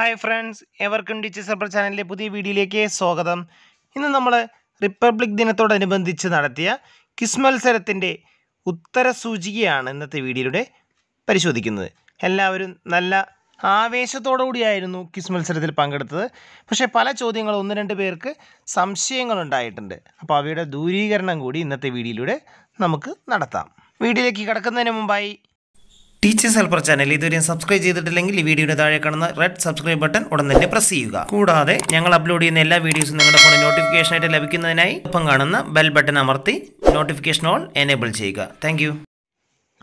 hi friends എവർക്കും teacher സർബർ ചാനലിലെ പുതിയ വീഡിയോയിലേക്ക് സ്വാഗതം ഇന്ന് നമ്മൾ റിപ്പബ്ലിക് ദിനത്തോടനുബന്ധിച്ച് നടത്തിയ കിസ് മത്സരത്തിൻ്റെ ഉത്തര സൂചികയാണ് ഇന്നത്തെ വീഡിയോയുടെ പരിശോധിക്കുന്നത് എല്ലാവരും നല്ല ആവേശത്തോടുകൂടിയായിരുന്നു കിസ് മത്സരത്തിൽ പങ്കെടുത്തത് പക്ഷേ പല ചോദ്യങ്ങൾ ഒന്ന് രണ്ട് പേർക്ക് സംശയങ്ങളുണ്ടായിട്ടുണ്ട് അപ്പോൾ അവയുടെ ദൂരീകരണം കൂടി ഇന്നത്തെ വീഡിയോയിലൂടെ നമുക്ക് നടത്താം വീഡിയോയിലേക്ക് കിടക്കുന്നതിന് മുമ്പായി ടീച്ചേഴ്സ് ഹെൽപ്പർ ചാനൽ ഇതുവരെയും സബ്സ്ക്രൈബ് ചെയ്തിട്ടില്ലെങ്കിൽ ഈ വീഡിയോയുടെ താഴെ കാണുന്ന റെഡ് സബ്സ്ക്രൈബ് ബട്ടൺ ഉടൻ തന്നെ പ്രസ് ചെയ്യുക കൂടാതെ ഞങ്ങൾ അപ്ലോഡ് ചെയ്യുന്ന എല്ലാ വീഡിയോസും നിങ്ങളുടെ ഫോണിൽ ആയിട്ട് ലഭിക്കുന്നതിനായി ഒപ്പം കാണുന്ന ബെൽ ബട്ടൺ അമർത്തി നോട്ടിഫിക്കേഷൻ ഓൾ എനേബിൾ ചെയ്യുക താങ്ക്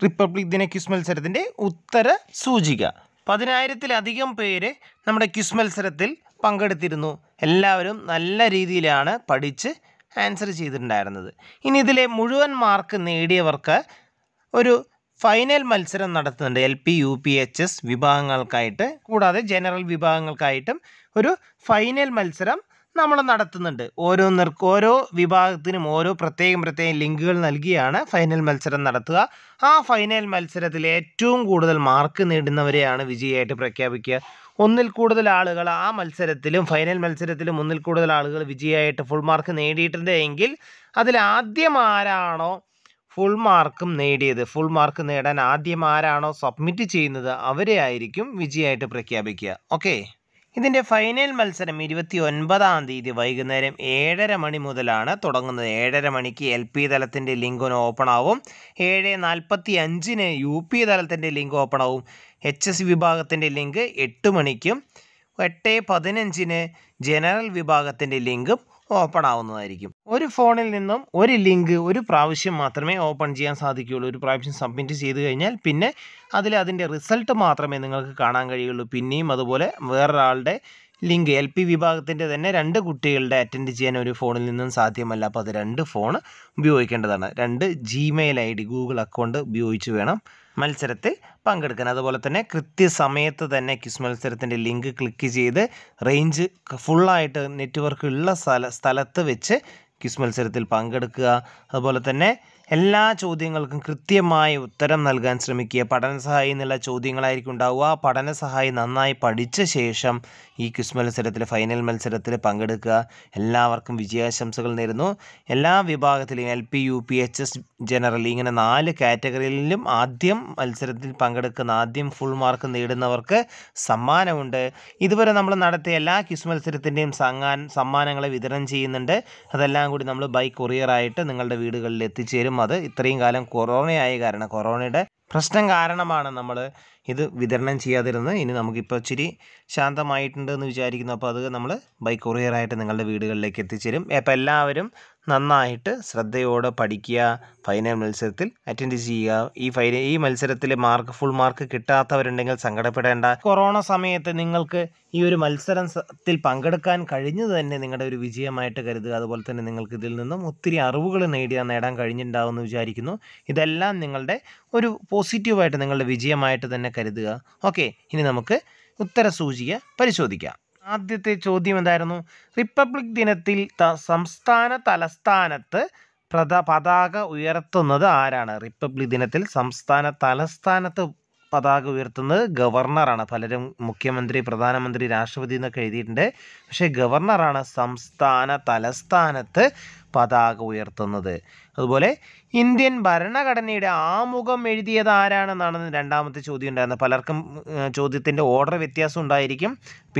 റിപ്പബ്ലിക് ദിന ക്വിസ് മത്സരത്തിൻ്റെ ഉത്തര സൂചിക പതിനായിരത്തിലധികം പേര് നമ്മുടെ ക്വിസ് മത്സരത്തിൽ പങ്കെടുത്തിരുന്നു എല്ലാവരും നല്ല രീതിയിലാണ് പഠിച്ച് ആൻസർ ചെയ്തിട്ടുണ്ടായിരുന്നത് ഇനി ഇതിലെ മുഴുവൻ മാർക്ക് നേടിയവർക്ക് ഒരു ഫൈനൽ മത്സരം നടത്തുന്നുണ്ട് L P U P H S വിഭാഗങ്ങൾക്കായിട്ട് കൂടാതെ ജനറൽ വിഭാഗങ്ങൾക്കായിട്ടും ഒരു ഫൈനൽ മത്സരം നമ്മൾ നടത്തുന്നുണ്ട് ഓരോന്നർക്ക് ഓരോ വിഭാഗത്തിനും ഓരോ പ്രത്യേകം പ്രത്യേകം ലിങ്കുകൾ നൽകിയാണ് ഫൈനൽ മത്സരം നടത്തുക ആ ഫൈനൽ മത്സരത്തിൽ ഏറ്റവും കൂടുതൽ മാർക്ക് നേടുന്നവരെയാണ് വിജയിയായിട്ട് പ്രഖ്യാപിക്കുക ഒന്നിൽ കൂടുതൽ ആളുകൾ ആ മത്സരത്തിലും ഫൈനൽ മത്സരത്തിലും ഒന്നിൽ കൂടുതൽ ആളുകൾ വിജയമായിട്ട് ഫുൾ മാർക്ക് നേടിയിട്ടുണ്ട് എങ്കിൽ അതിൽ ആദ്യം ആരാണോ ഫുൾ മാർക്കും നേടിയത് ഫുൾ മാർക്ക് നേടാൻ ആദ്യം ആരാണോ സബ്മിറ്റ് ചെയ്യുന്നത് അവരെ ആയിരിക്കും വിജയമായിട്ട് പ്രഖ്യാപിക്കുക ഓക്കെ ഇതിൻ്റെ ഫൈനൽ മത്സരം ഇരുപത്തി ഒൻപതാം തീയതി വൈകുന്നേരം ഏഴര മണി മുതലാണ് തുടങ്ങുന്നത് ഏഴര മണിക്ക് എൽ പി തലത്തിൻ്റെ ലിങ്ക് ഓപ്പൺ ആവും ഏഴ് നാൽപ്പത്തി അഞ്ചിന് യു പി തലത്തിൻ്റെ ലിങ്ക് ഓപ്പൺ ആവും എച്ച് എസ് വിഭാഗത്തിൻ്റെ ലിങ്ക് എട്ട് മണിക്കും എട്ട് പതിനഞ്ചിന് ജനറൽ വിഭാഗത്തിൻ്റെ ലിങ്കും ഓപ്പൺ ആവുന്നതായിരിക്കും ഒരു ഫോണിൽ നിന്നും ഒരു ലിങ്ക് ഒരു പ്രാവശ്യം മാത്രമേ ഓപ്പൺ ചെയ്യാൻ സാധിക്കുകയുള്ളൂ ഒരു പ്രാവശ്യം സബ്മിറ്റ് ചെയ്ത് കഴിഞ്ഞാൽ പിന്നെ അതിൽ അതിൻ്റെ റിസൾട്ട് മാത്രമേ നിങ്ങൾക്ക് കാണാൻ കഴിയുള്ളൂ പിന്നെയും അതുപോലെ വേറൊരാളുടെ ലിങ്ക് എൽ പി വിഭാഗത്തിൻ്റെ തന്നെ രണ്ട് കുട്ടികളുടെ അറ്റൻഡ് ചെയ്യാൻ ഒരു ഫോണിൽ നിന്നും സാധ്യമല്ല അപ്പോൾ അത് രണ്ട് ഫോൺ ഉപയോഗിക്കേണ്ടതാണ് രണ്ട് Gmail I D Google account ഉപയോഗിച്ച് വേണം മത്സരത്തിൽ പങ്കെടുക്കാൻ അതുപോലെ തന്നെ കൃത്യസമയത്ത് തന്നെ ക്വിസ് മത്സരത്തിൻ്റെ ലിങ്ക് ക്ലിക്ക് ചെയ്ത് റേഞ്ച് ഫുള്ളായിട്ട് നെറ്റ്വർക്ക് ഉള്ള സ്ഥല സ്ഥലത്ത് വെച്ച് ക്വിസ് മത്സരത്തിൽ പങ്കെടുക്കുക അതുപോലെ തന്നെ എല്ലാ ചോദ്യങ്ങൾക്കും കൃത്യമായ ഉത്തരം നൽകാൻ ശ്രമിക്കുക പഠന സഹായി എന്നുള്ള ചോദ്യങ്ങളായിരിക്കും ഉണ്ടാവുക പഠന സഹായി നന്നായി പഠിച്ച ശേഷം ഈ ക്വിസ് മത്സരത്തിൽ ഫൈനൽ മത്സരത്തിൽ പങ്കെടുക്കുക എല്ലാവർക്കും വിജയാശംസകൾ നേരുന്നു എല്ലാ വിഭാഗത്തിലും L P U P H S general ഇങ്ങനെ നാല് കാറ്റഗറിയിലും ആദ്യം മത്സരത്തിൽ പങ്കെടുക്കുന്ന ആദ്യം ഫുൾ മാർക്ക് നേടുന്നവർക്ക് സമ്മാനമുണ്ട് ഇതുവരെ നമ്മൾ നടത്തിയ എല്ലാ ക്വിസ് മത്സരത്തിൻ്റെയും സമ്മാനങ്ങളെ വിതരണം ചെയ്യുന്നുണ്ട് അതെല്ലാം കൂടി നമ്മൾ ബൈ കൊറിയറായിട്ട് നിങ്ങളുടെ വീടുകളിൽ എത്തിച്ചേരും അത് ഇത്രയും കാലം കൊറോണയായ കാരണം കൊറോണയുടെ പ്രശ്നം കാരണമാണ് നമ്മൾ ഇത് വിതരണം ചെയ്യാതിരുന്നത് ഇനി നമുക്കിപ്പോൾ ഇച്ചിരി ശാന്തമായിട്ടുണ്ട് എന്ന് വിചാരിക്കുന്നു അപ്പോൾ അത് നമ്മൾ ബൈ കൊറിയറായിട്ട് നിങ്ങളുടെ വീടുകളിലേക്ക് എത്തിച്ചേരും അപ്പോൾ എല്ലാവരും നന്നായിട്ട് ശ്രദ്ധയോടെ പഠിക്കുക ഫൈനൽ മത്സരത്തിൽ അറ്റൻഡ് ചെയ്യുക ഈ ഫൈനൽ ഈ മത്സരത്തിൽ മാർക്ക് ഫുൾ മാർക്ക് കിട്ടാത്തവരുണ്ടെങ്കിൽ സങ്കടപ്പെടേണ്ട കൊറോണ സമയത്ത് നിങ്ങൾക്ക് ഈ ഒരു മത്സരത്തിൽ പങ്കെടുക്കാൻ കഴിഞ്ഞത് തന്നെ നിങ്ങളുടെ ഒരു വിജയമായിട്ട് കരുതുക അതുപോലെ തന്നെ നിങ്ങൾക്ക് ഇതിൽ നിന്നും ഒത്തിരി അറിവുകൾ നേടിയ നേടാൻ കഴിഞ്ഞിട്ടുണ്ടാവുമെന്ന് വിചാരിക്കുന്നു ഇതെല്ലാം നിങ്ങളുടെ ഒരു പോസിറ്റീവായിട്ട് നിങ്ങളുടെ വിജയമായിട്ട് തന്നെ കരുതുക ഓക്കെ ഇനി നമുക്ക് ഉത്തര സൂചിക പരിശോധിക്കാം ആദ്യത്തെ ചോദ്യം എന്തായിരുന്നു റിപ്പബ്ലിക് ദിനത്തിൽ സംസ്ഥാന തലസ്ഥാനത്ത് പ്രത പതാക ഉയർത്തുന്നത് ആരാണ് റിപ്പബ്ലിക് ദിനത്തിൽ സംസ്ഥാന തലസ്ഥാനത്ത് പതാക ഉയർത്തുന്നത് ഗവർണറാണ് പലരും മുഖ്യമന്ത്രി പ്രധാനമന്ത്രി രാഷ്ട്രപതി എന്നൊക്കെ എഴുതിയിട്ടുണ്ട് പക്ഷേ ഗവർണറാണ് സംസ്ഥാന തലസ്ഥാനത്ത് പതാക ഉയർത്തുന്നത് അതുപോലെ ഇന്ത്യൻ ഭരണഘടനയുടെ ആമുഖം എഴുതിയത് ആരാണെന്നാണ് രണ്ടാമത്തെ ചോദ്യം ഉണ്ടായിരുന്നത് പലർക്കും ചോദ്യത്തിൻ്റെ ഓർഡർ വ്യത്യാസം ഉണ്ടായിരിക്കും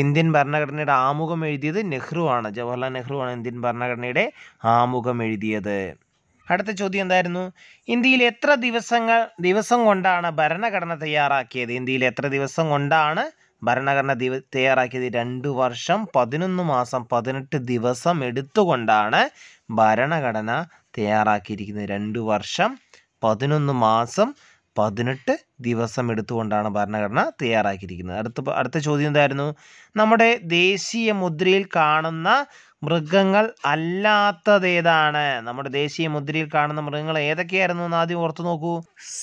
ഇന്ത്യൻ ഭരണഘടനയുടെ ആമുഖം എഴുതിയത് നെഹ്റു ആണ് ജവഹർലാൽ നെഹ്റു ആണ് ഇന്ത്യൻ ഭരണഘടനയുടെ ആമുഖം എഴുതിയത് അടുത്ത ചോദ്യം എന്തായിരുന്നു ഇന്ത്യയിൽ എത്ര ദിവസങ്ങൾ ദിവസം കൊണ്ടാണ് ഭരണഘടന തയ്യാറാക്കിയത് ഇന്ത്യയിൽ എത്ര ദിവസം കൊണ്ടാണ് ഭരണഘടന ദിവ തയ്യാറാക്കിയത് രണ്ട് വർഷം പതിനൊന്ന് മാസം പതിനെട്ട് ദിവസം എടുത്തുകൊണ്ടാണ് ഭരണഘടന തയ്യാറാക്കിയിരിക്കുന്നത് രണ്ട് വർഷം പതിനൊന്ന് മാസം പതിനെട്ട് ദിവസം എടുത്തുകൊണ്ടാണ് ഭരണഘടന തയ്യാറാക്കിയിരിക്കുന്നത് അടുത്ത അടുത്ത ചോദ്യം എന്തായിരുന്നു നമ്മുടെ ദേശീയ മുദ്രയിൽ കാണുന്ന മൃഗങ്ങൾ അല്ലാത്തതേതാണ് നമ്മുടെ ദേശീയ മുദ്രയിൽ കാണുന്ന മൃഗങ്ങൾ ഏതൊക്കെയായിരുന്നു എന്ന് ആദ്യം ഓർത്തു നോക്കൂ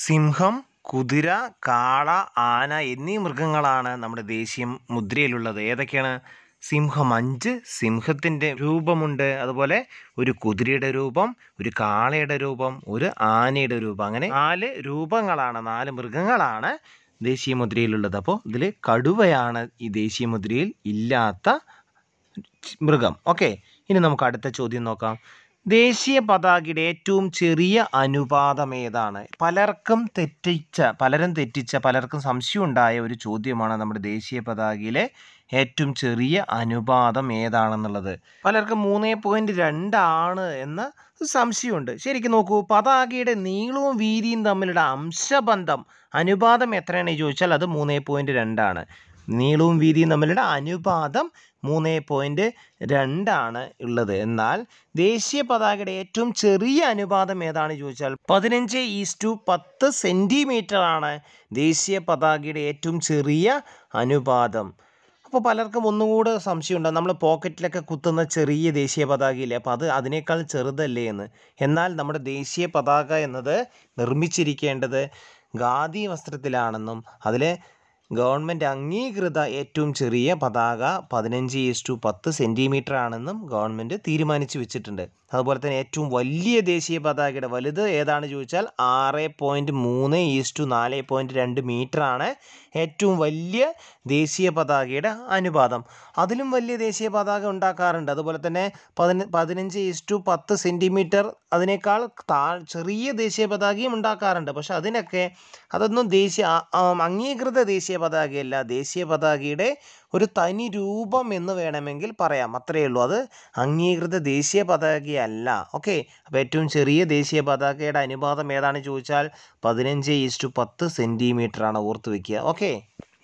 സിംഹം കുതിര കാള ആന എന്നീ മൃഗങ്ങളാണ് നമ്മുടെ ദേശീയ മുദ്രയിലുള്ളത് ഏതൊക്കെയാണ് സിംഹം അഞ്ച് സിംഹത്തിൻ്റെ രൂപമുണ്ട് അതുപോലെ ഒരു കുതിരയുടെ രൂപം ഒരു കാളയുടെ രൂപം ഒരു ആനയുടെ രൂപം അങ്ങനെ നാല് രൂപങ്ങളാണ് നാല് മൃഗങ്ങളാണ് ദേശീയ മുദ്രയിലുള്ളത് അപ്പോൾ ഇതിൽ കടുവയാണ് ഈ ദേശീയ മുദ്രയിൽ ഇല്ലാത്ത മൃഗം ഓക്കെ ഇനി നമുക്ക് അടുത്ത ചോദ്യം നോക്കാം ദേശീയ പതാകയുടെ ഏറ്റവും ചെറിയ അനുപാതം ഏതാണ് പലർക്കും തെറ്റിച്ച പലരും തെറ്റിച്ച പലർക്കും സംശയമുണ്ടായ ഒരു ചോദ്യമാണ് നമ്മുടെ ദേശീയ പതാകയിലെ ഏറ്റവും ചെറിയ അനുപാതം ഏതാണെന്നുള്ളത് പലർക്കും മൂന്ന് പോയിൻറ്റ് രണ്ടാണ് എന്ന സംശയമുണ്ട് ശരിക്കും നോക്കൂ പതാകയുടെ നീളവും വീതിയും തമ്മിലുള്ള അംശബന്ധം അനുപാതം എത്രയാണെന്ന് ചോദിച്ചാൽ അത് മൂന്ന് പോയിൻറ്റ് രണ്ടാണ് നീളവും വീതിയും തമ്മിലുള്ള അനുപാതം മൂന്ന് പോയിൻറ്റ് രണ്ടാണ് ഉള്ളത് എന്നാൽ ദേശീയ പതാകയുടെ ഏറ്റവും ചെറിയ അനുപാതം ഏതാണ് ചോദിച്ചാൽ പതിനഞ്ച് ടു പത്ത് സെൻറ്റിമീറ്ററാണ് ദേശീയ പതാകയുടെ ഏറ്റവും ചെറിയ അനുപാതം അപ്പോൾ പലർക്കും ഒന്നുകൂടെ സംശയമുണ്ടാകും നമ്മൾ പോക്കറ്റിലൊക്കെ കുത്തുന്ന ചെറിയ ദേശീയ പതാകയില്ലേ അപ്പോൾ അത് അതിനേക്കാൾ ചെറുതല്ലേ എന്ന് എന്നാൽ നമ്മുടെ ദേശീയ പതാക എന്നത് നിർമ്മിച്ചിരിക്കേണ്ടത് ഖാദി വസ്ത്രത്തിലാണെന്നും അതിലെ ഗവൺമെൻറ് അംഗീകൃത ഏറ്റവും ചെറിയ പതാക പതിനഞ്ച് ഈസ്റ്റു പത്ത് സെൻറ്റിമീറ്റർ ആണെന്നും ഗവൺമെൻറ് തീരുമാനിച്ചു വെച്ചിട്ടുണ്ട് അതുപോലെ തന്നെ ഏറ്റവും വലിയ ദേശീയ പതാകയുടെ വലുത് ഏതാണ് ചോദിച്ചാൽ ആറ് പോയിൻറ്റ് മൂന്ന് ഈസ്റ്റു നാല് പോയിൻറ്റ് രണ്ട് മീറ്ററാണ് ഏറ്റവും വലിയ ദേശീയ പതാകയുടെ അനുപാതം അതിലും വലിയ ദേശീയ പതാക ഉണ്ടാക്കാറുണ്ട് അതുപോലെ തന്നെ പതിന പതിനഞ്ച് ഈസ്റ്റു പത്ത് സെൻറ്റിമീറ്റർ അതിനേക്കാൾ താ ചെറിയ ദേശീയ പതാകയും ഉണ്ടാക്കാറുണ്ട് പക്ഷെ അതിനൊക്കെ അതൊന്നും ദേശീയ അംഗീകൃത ദേശീയ പതാകയല്ല ദേശീയ പതാകയുടെ ഒരു തനി രൂപം എന്ന് വേണമെങ്കിൽ പറയാം അത്രയേ ഉള്ളൂ അത് അംഗീകൃത ദേശീയ പതാകയല്ല ഓക്കെ അപ്പോൾ ഏറ്റവും ചെറിയ ദേശീയ പതാകയുടെ അനുപാതം ഏതാണ് ചോദിച്ചാൽ പതിനഞ്ച് ഈസ്റ്റു പത്ത് സെൻറ്റിമീറ്ററാണ് ഓർത്ത് വയ്ക്കുക ഓക്കെ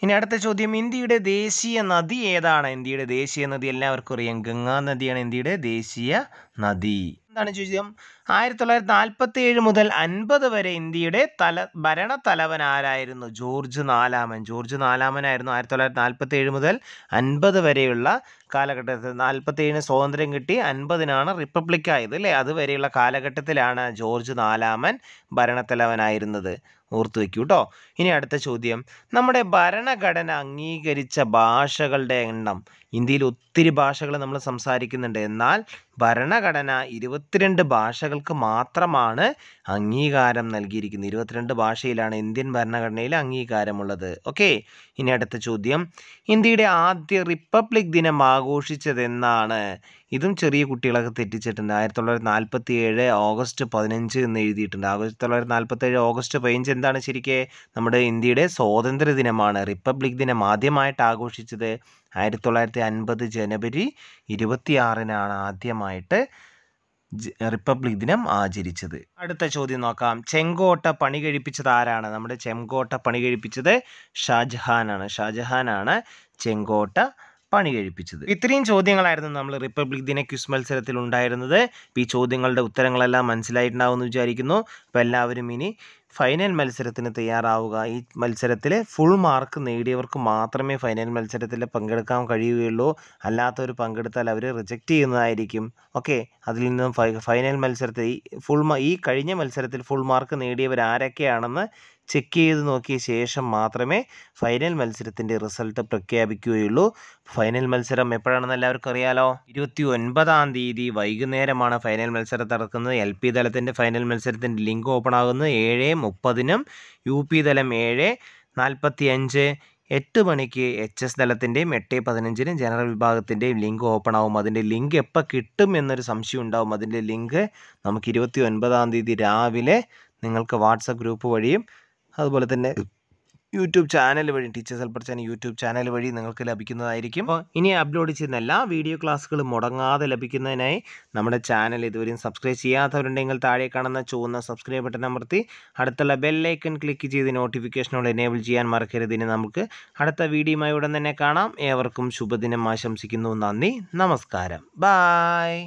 ഇനി അടുത്ത ചോദ്യം ഇന്ത്യയുടെ ദേശീയ നദി ഏതാണ് ഇന്ത്യയുടെ ദേശീയ നദി എല്ലാവർക്കും അറിയാം ഗംഗാ നദിയാണ് ഇന്ത്യയുടെ ദേശീയ നദി എന്താണ് ചോദ്യം ആയിരത്തി തൊള്ളായിരത്തി നാൽപ്പത്തി ഏഴ് മുതൽ അൻപത് വരെ ഇന്ത്യയുടെ തല ഭരണ തലവൻ ആരായിരുന്നു ജോർജ് നാലാമൻ ജോർജ് നാലാമനായിരുന്നു ആയിരത്തി തൊള്ളായിരത്തി നാൽപ്പത്തി ഏഴ് മുതൽ അൻപത് വരെയുള്ള കാലഘട്ടത്തിൽ നാൽപ്പത്തി ഏഴിന് സ്വാതന്ത്ര്യം കിട്ടി അൻപതിനാണ് റിപ്പബ്ലിക് ആയത് അല്ലേ അതുവരെയുള്ള കാലഘട്ടത്തിലാണ് ജോർജ് നാലാമൻ ഭരണ തലവനായിരുന്നത് ഓർത്തു വയ്ക്കൂ കേട്ടോ ഇനി അടുത്ത ചോദ്യം നമ്മുടെ ഭരണഘടന അംഗീകരിച്ച ഭാഷകളുടെ എണ്ണം ഇന്ത്യയിൽ ഒത്തിരി ഭാഷകൾ നമ്മൾ സംസാരിക്കുന്നുണ്ട് എന്നാൽ ഭരണഘടന ഇരുപത്തിരണ്ട് ഭാഷകൾ ഭാഷകൾക്ക് മാത്രമാണ് അംഗീകാരം നൽകിയിരിക്കുന്നത് ഇരുപത്തിരണ്ട് ഭാഷയിലാണ് ഇന്ത്യൻ ഭരണഘടനയിൽ അംഗീകാരമുള്ളത് ഓക്കെ ഇനി അടുത്ത ചോദ്യം ഇന്ത്യയുടെ ആദ്യ റിപ്പബ്ലിക് ദിനം ആഘോഷിച്ചതെന്നാണ് ഇതും ചെറിയ കുട്ടികളൊക്കെ തെറ്റിച്ചിട്ടുണ്ട് ആയിരത്തി തൊള്ളായിരത്തി നാൽപ്പത്തി ഏഴ് ഓഗസ്റ്റ് പതിനഞ്ച് എന്ന് എഴുതിയിട്ടുണ്ട് ആയിരത്തി തൊള്ളായിരത്തി ഏഴ് ഓഗസ്റ്റ് പതിനഞ്ച് എന്താണ് ശരിക്ക് നമ്മുടെ ഇന്ത്യയുടെ സ്വാതന്ത്ര്യ ദിനമാണ് റിപ്പബ്ലിക് ദിനം ആദ്യമായിട്ട് ആഘോഷിച്ചത് ആയിരത്തി തൊള്ളായിരത്തി അൻപത് ജനുവരി ഇരുപത്തിയാറിനാണ് ആദ്യമായിട്ട് റിപ്പബ്ലിക് ദിനം ആചരിച്ചത് അടുത്ത ചോദ്യം നോക്കാം ചെങ്കോട്ട പണി കഴിപ്പിച്ചത് ആരാണ് നമ്മുടെ ചെങ്കോട്ട പണി കഴിപ്പിച്ചത് ഷാജഹാനാണ് ഷാജഹാനാണ് ചെങ്കോട്ട പണി കഴിപ്പിച്ചത് ഇത്രയും ചോദ്യങ്ങളായിരുന്നു നമ്മൾ റിപ്പബ്ലിക് ദിന ക്വിസ് മത്സരത്തിൽ ഉണ്ടായിരുന്നത് ഈ ചോദ്യങ്ങളുടെ ഉത്തരങ്ങളെല്ലാം മനസ്സിലായിട്ടുണ്ടാവുമെന്ന് വിചാരിക്കുന്നു അപ്പോൾ എല്ലാവരും ഇനി ഫൈനൽ മത്സരത്തിന് തയ്യാറാവുക ഈ മത്സരത്തിൽ ഫുൾ മാർക്ക് നേടിയവർക്ക് മാത്രമേ ഫൈനൽ മത്സരത്തിൽ പങ്കെടുക്കാൻ കഴിയുകയുള്ളൂ അല്ലാത്തവർ പങ്കെടുത്താൽ അവർ റിജക്റ്റ് ചെയ്യുന്നതായിരിക്കും ഓക്കെ അതിൽ നിന്നും ഫൈനൽ മത്സരത്തിൽ ഫുൾ ഈ കഴിഞ്ഞ മത്സരത്തിൽ ഫുൾ മാർക്ക് നേടിയവർ ആരൊക്കെയാണെന്ന് ചെക്ക് ചെയ്ത് നോക്കിയ ശേഷം മാത്രമേ ഫൈനൽ മത്സരത്തിൻ്റെ റിസൾട്ട് പ്രഖ്യാപിക്കുകയുള്ളൂ ഫൈനൽ മത്സരം എപ്പോഴാണെന്ന് എല്ലാവർക്കും അറിയാലോ ഇരുപത്തി ഒൻപതാം തീയതി വൈകുന്നേരമാണ് ഫൈനൽ മത്സരം നടക്കുന്നത് എൽ പി തലത്തിൻ്റെ ഫൈനൽ മത്സരത്തിൻ്റെ ലിങ്ക് ഓപ്പൺ ആകുന്നത് ഏഴ് മുപ്പതിനും യു പി തലം ഏഴ് നാൽപ്പത്തി അഞ്ച് എട്ട് മണിക്ക് എച്ച് എസ് തലത്തിൻ്റെയും എട്ട് പതിനഞ്ചിന് ജനറൽ വിഭാഗത്തിൻ്റെയും ലിങ്ക് ഓപ്പൺ ആവും അതിൻ്റെ ലിങ്ക് എപ്പോൾ കിട്ടും എന്നൊരു സംശയം ഉണ്ടാവും അതിൻ്റെ ലിങ്ക് നമുക്ക് ഇരുപത്തി ഒൻപതാം തീയതി രാവിലെ നിങ്ങൾക്ക് വാട്സപ്പ് ഗ്രൂപ്പ് വഴിയും അതുപോലെ തന്നെ യൂട്യൂബ് ചാനൽ വഴി teachers helper channel YouTube channel വഴി നിങ്ങൾക്ക് ലഭിക്കുന്നതായിരിക്കും അപ്പോൾ ഇനി അപ്ലോഡ് ചെയ്യുന്ന എല്ലാ വീഡിയോ ക്ലാസ്സുകളും മുടങ്ങാതെ ലഭിക്കുന്നതിനായി നമ്മുടെ ചാനൽ ഇതുവരെയും സബ്സ്ക്രൈബ് ചെയ്യാത്തവരുണ്ടെങ്കിൽ താഴെ കാണുന്ന ചുവന്ന സബ്സ്ക്രൈബ് ബട്ടൺ അമർത്തി അടുത്തുള്ള ബെല്ലൈക്കൺ ക്ലിക്ക് ചെയ്ത് നോട്ടിഫിക്കേഷനുകൾ എനേബിൾ ചെയ്യാൻ മറക്കരുത് ഇനി നമുക്ക് അടുത്ത വീഡിയോയുമായി ഉടൻ തന്നെ കാണാം ഏവർക്കും ശുഭദിനം ആശംസിക്കുന്നു നന്ദി നമസ്കാരം ബായ്